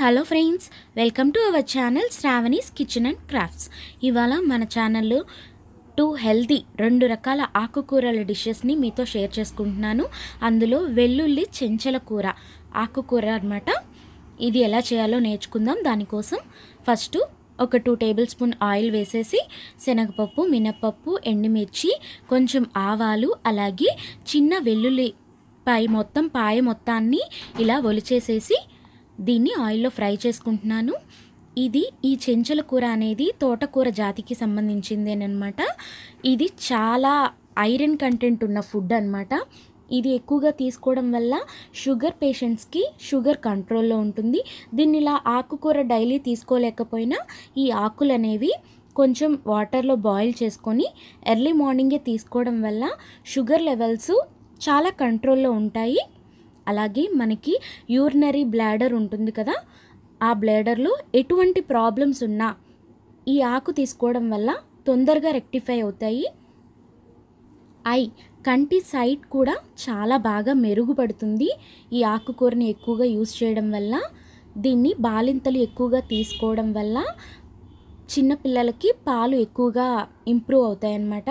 hello friends welcome to our channel Sravani's kitchen and crafts ఇవాళ మన ఛానల్లో టూ హెల్దీ రెండు రకాల ఆకుకూరల డిషెస్ని మీతో షేర్ చేసుకుంటున్నాను అందులో వెల్లుల్లి చెంచల కూర ఆకుకూర అనమాట ఇది ఎలా చేయాలో నేర్చుకుందాం దానికోసం ఫస్ట్ ఒక టూ టేబుల్ స్పూన్ ఆయిల్ వేసేసి శనగపప్పు మినపప్పు ఎండుమిర్చి కొంచెం ఆవాలు అలాగే చిన్న వెల్లుల్లి పై మొత్తం పాయ మొత్తాన్ని ఇలా ఒలిచేసేసి దీన్ని ఆయిల్లో ఫ్రై చేసుకుంటున్నాను ఇది ఈ చెంచల కూర అనేది తోటకూర జాతికి అనమాట ఇది చాలా ఐరన్ కంటెంట్ ఉన్న ఫుడ్ అనమాట ఇది ఎక్కువగా తీసుకోవడం వల్ల షుగర్ పేషెంట్స్కి షుగర్ కంట్రోల్లో ఉంటుంది దీన్ని ఇలా ఆకుకూర డైలీ తీసుకోలేకపోయినా ఈ ఆకులు అనేవి కొంచెం వాటర్లో బాయిల్ చేసుకొని ఎర్లీ మార్నింగే తీసుకోవడం వల్ల షుగర్ లెవెల్స్ చాలా కంట్రోల్లో ఉంటాయి అలాగే మనకి యూరినరీ బ్లాడర్ ఉంటుంది కదా ఆ బ్లాడర్లో ఎటువంటి ప్రాబ్లమ్స్ ఉన్నా ఈ ఆకు తీసుకోవడం వల్ల తొందరగా రెక్టిఫై అవుతాయి ఐ కంటి సైట్ కూడా చాలా బాగా మెరుగుపడుతుంది ఈ ఆకుకూరని ఎక్కువగా యూజ్ చేయడం వల్ల దీన్ని బాలింతలు ఎక్కువగా తీసుకోవడం వల్ల చిన్నపిల్లలకి పాలు ఎక్కువగా ఇంప్రూవ్ అవుతాయి అన్నమాట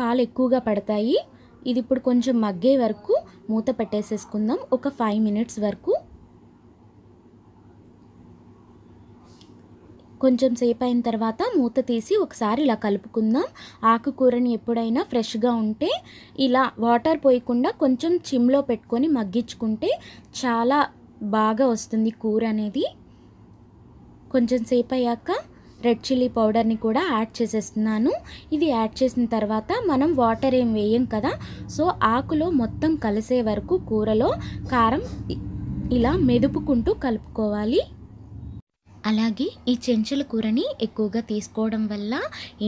పాలు ఎక్కువగా పడతాయి ఇది ఇప్పుడు కొంచెం మగ్గే వరకు మూత పెట్టేసేసుకుందాం ఒక ఫైవ్ మినిట్స్ వరకు కొంచెం సేపు అయిన తర్వాత మూత తీసి ఒకసారి ఇలా కలుపుకుందాం ఆకుకూరని ఎప్పుడైనా ఫ్రెష్గా ఉంటే ఇలా వాటర్ పోయకుండా కొంచెం చిమ్లో పెట్టుకొని మగ్గించుకుంటే చాలా బాగా వస్తుంది కూర అనేది కొంచెం సేపు అయ్యాక రెడ్ చిల్లీ పౌడర్ని కూడా యాడ్ చేసేస్తున్నాను ఇది యాడ్ చేసిన తర్వాత మనం వాటర్ ఏం వేయం కదా సో ఆకులో మొత్తం కలిసే వరకు కూరలో కారం ఇలా మెదుపుకుంటూ కలుపుకోవాలి అలాగే ఈ చెంచుల కూరని ఎక్కువగా తీసుకోవడం వల్ల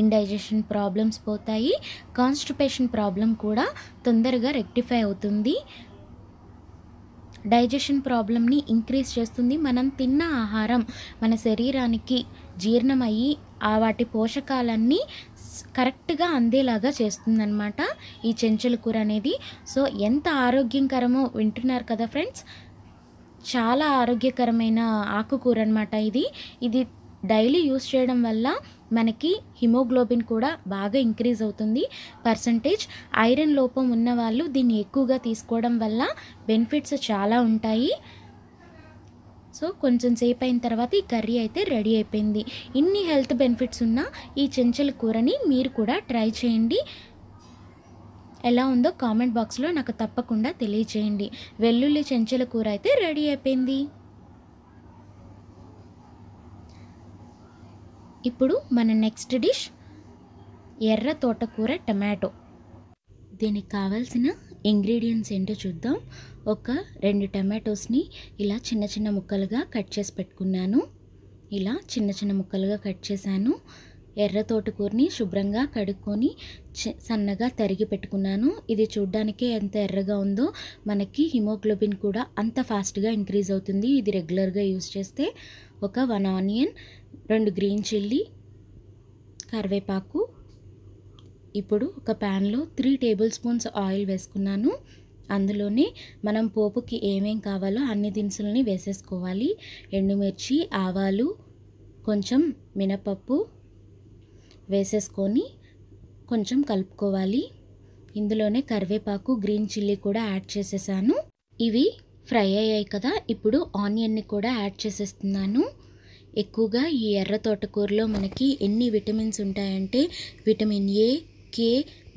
ఇండైజెషన్ ప్రాబ్లమ్స్ పోతాయి కాన్స్టిపేషన్ ప్రాబ్లం కూడా తొందరగా రెక్టిఫై అవుతుంది డైజెషన్ ప్రాబ్లమ్ని ఇంక్రీజ్ చేస్తుంది మనం తిన్న ఆహారం మన శరీరానికి జీర్ణమయ్యి ఆ వాటి పోషకాలన్నీ కరెక్ట్గా అందేలాగా చేస్తుందన్నమాట ఈ చెంచుల కూర అనేది సో ఎంత ఆరోగ్యకరమో వింటున్నారు కదా ఫ్రెండ్స్ చాలా ఆరోగ్యకరమైన ఆకుకూర అనమాట ఇది ఇది డైలీ యూస్ చేయడం వల్ల మనకి హిమోగ్లోబిన్ కూడా బాగా ఇంక్రీజ్ అవుతుంది పర్సంటేజ్ ఐరన్ లోపం ఉన్న వాళ్ళు దీన్ని ఎక్కువగా తీసుకోవడం వల్ల బెనిఫిట్స్ చాలా ఉంటాయి సో కొంచెం సేపు అయిన తర్వాత ఈ కర్రీ అయితే రెడీ అయిపోయింది ఇన్ని హెల్త్ బెనిఫిట్స్ ఉన్న ఈ చెంచల కూరని మీరు కూడా ట్రై చేయండి ఎలా ఉందో కామెంట్ బాక్స్లో నాకు తప్పకుండా తెలియచేయండి వెల్లుల్లి చెంచల కూర అయితే రెడీ అయిపోయింది ఇప్పుడు మన నెక్స్ట్ డిష్ ఎర్ర తోటకూర టమాటో దీనికి కావాల్సిన ఇంగ్రీడియంట్స్ ఏంటో చూద్దాం ఒక రెండు టమాటోస్ని ఇలా చిన్న చిన్న ముక్కలుగా కట్ చేసి పెట్టుకున్నాను ఇలా చిన్న చిన్న ముక్కలుగా కట్ చేశాను ఎర్ర తోటకూరని శుభ్రంగా కడుక్కొని సన్నగా తరిగి పెట్టుకున్నాను ఇది చూడ్డానికే ఎంత ఎర్రగా ఉందో మనకి హిమోగ్లోబిన్ కూడా అంత ఫాస్ట్గా ఇంక్రీజ్ అవుతుంది ఇది రెగ్యులర్గా యూస్ చేస్తే ఒక వన్ ఆనియన్ రెండు గ్రీన్ చిల్లీ కరివేపాకు ఇప్పుడు ఒక ప్యాన్లో త్రీ టేబుల్ స్పూన్స్ ఆయిల్ వేసుకున్నాను అందులోనే మనం పోపుకి ఏమేం కావాలో అన్ని దినుసుల్ని వేసేసుకోవాలి ఎండుమిర్చి ఆవాలు కొంచెం మినపప్పు వేసేసుకొని కొంచెం కలుపుకోవాలి ఇందులోనే కరివేపాకు గ్రీన్ చిల్లీ కూడా యాడ్ చేసేసాను ఇవి ఫ్రై అయ్యాయి కదా ఇప్పుడు ఆనియన్ని కూడా యాడ్ చేసేస్తున్నాను ఎక్కువగా ఈ ఎర్ర తోటకూరలో మనకి ఎన్ని విటమిన్స్ ఉంటాయంటే vitamin A K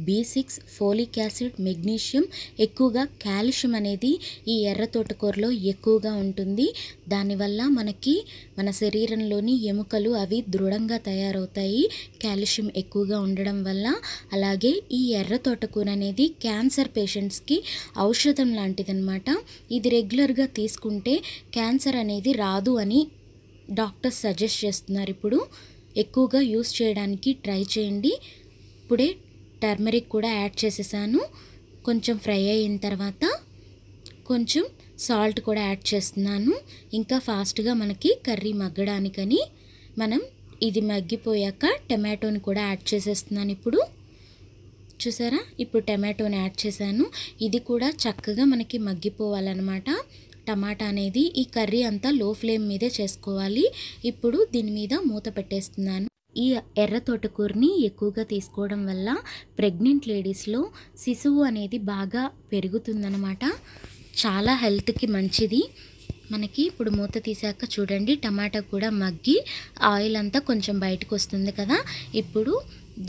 B six folic acid magnesium ఎక్కువగా కాల్షియం అనేది ఈ ఎర్ర తోటకూరలో ఎక్కువగా ఉంటుంది దానివల్ల మనకి మన శరీరంలోని ఎముకలు అవి దృఢంగా తయారవుతాయి కాల్షియం ఎక్కువగా ఉండడం వల్ల అలాగే ఈ ఎర్ర తోటకూర అనేది క్యాన్సర్ పేషెంట్స్కి ఔషధం లాంటిదనమాట ఇది రెగ్యులర్గా తీసుకుంటే క్యాన్సర్ అనేది రాదు అని డాక్టర్స్ సజెస్ట్ చేస్తున్నారు ఇప్పుడు ఎక్కువగా యూస్ చేయడానికి ట్రై చేయండి ఇప్పుడే టర్మరిక్ కూడా యాడ్ చేసేసాను కొంచెం ఫ్రై అయిన తర్వాత కొంచెం సాల్ట్ కూడా యాడ్ చేస్తున్నాను ఇంకా ఫాస్ట్గా మనకి కర్రీ మగ్గడానికని మనం ఇది మగ్గిపోయాక టమాటోని కూడా యాడ్ చేసేస్తున్నాను ఇప్పుడు చూసారా ఇప్పుడు టమాటోని యాడ్ చేశాను ఇది కూడా చక్కగా మనకి మగ్గిపోవాలన్నమాట టమాటా అనేది ఈ కర్రీ అంతా లో ఫ్లేమ్ మీదే చేసుకోవాలి ఇప్పుడు దీని మీద మూత పెట్టేస్తున్నాను ఈ ఎర్ర తోటకూరని ఎక్కువగా తీసుకోవడం వల్ల ప్రెగ్నెంట్ లేడీస్లో శిశువు అనేది బాగా పెరుగుతుందనమాట చాలా హెల్త్కి మంచిది మనకి ఇప్పుడు మూత తీసాక చూడండి టమాటా కూడా మగ్గి ఆయిల్ అంతా కొంచెం బయటకు వస్తుంది కదా ఇప్పుడు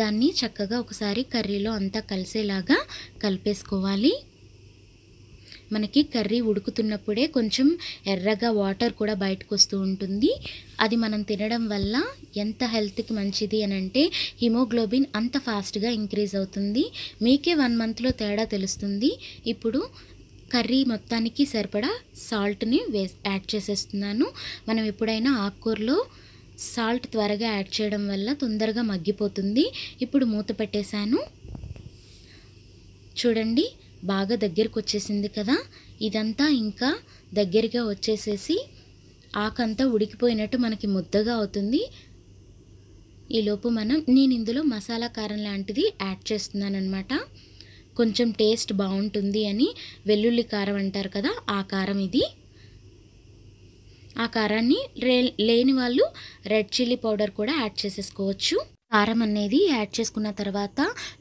దాన్ని చక్కగా ఒకసారి కర్రీలో అంతా కలిసేలాగా కలిపేసుకోవాలి మనకి కర్రీ ఉడుకుతున్నప్పుడే కొంచెం ఎర్రగా వాటర్ కూడా బయటకు వస్తూ ఉంటుంది అది మనం తినడం వల్ల ఎంత హెల్త్కి మంచిది అని అంటే హిమోగ్లోబిన్ అంత ఫాస్ట్గా ఇంక్రీజ్ అవుతుంది మీకే వన్ మంత్లో తేడా తెలుస్తుంది ఇప్పుడు కర్రీ మొత్తానికి సరిపడా సాల్ట్ని వే యాడ్ చేసేస్తున్నాను మనం ఎప్పుడైనా ఆకుకూరలో సాల్ట్ త్వరగా యాడ్ చేయడం వల్ల తొందరగా మగ్గిపోతుంది ఇప్పుడు మూత పెట్టేశాను చూడండి బాగా దగ్గరికి వచ్చేసింది కదా ఇదంతా ఇంకా దగ్గరగా వచ్చేసేసి ఆకంతా ఉడికిపోయినట్టు మనకి ముద్దగా అవుతుంది ఈలోపు మనం నేను ఇందులో మసాలా కారం లాంటిది యాడ్ చేస్తున్నాను అనమాట కొంచెం టేస్ట్ బాగుంటుంది అని వెల్లుల్లి కారం అంటారు కదా ఆ కారం ఇది ఆ కారాన్ని లేని వాళ్ళు రెడ్ చిల్లీ పౌడర్ కూడా యాడ్ చేసేసుకోవచ్చు కారం అనేది యాడ్ చేసుకున్న తర్వాత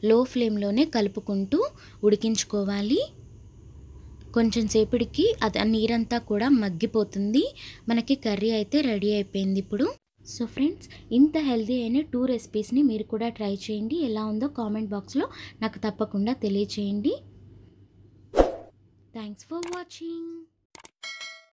లో ఫ్లేమ్లోనే కలుపుకుంటూ ఉడికించుకోవాలి కొంచెం సేపటికి అది నీరంతా కూడా మగ్గిపోతుంది మనకి కర్రీ అయితే రెడీ అయిపోయింది ఇప్పుడు సో ఫ్రెండ్స్ ఇంత హెల్దీ అయిన టూ రెసిపీస్ని మీరు కూడా ట్రై చేయండి ఎలా ఉందో కామెంట్ బాక్స్లో నాకు తప్పకుండా తెలియచేయండి థ్యాంక్స్ ఫర్ వాచింగ్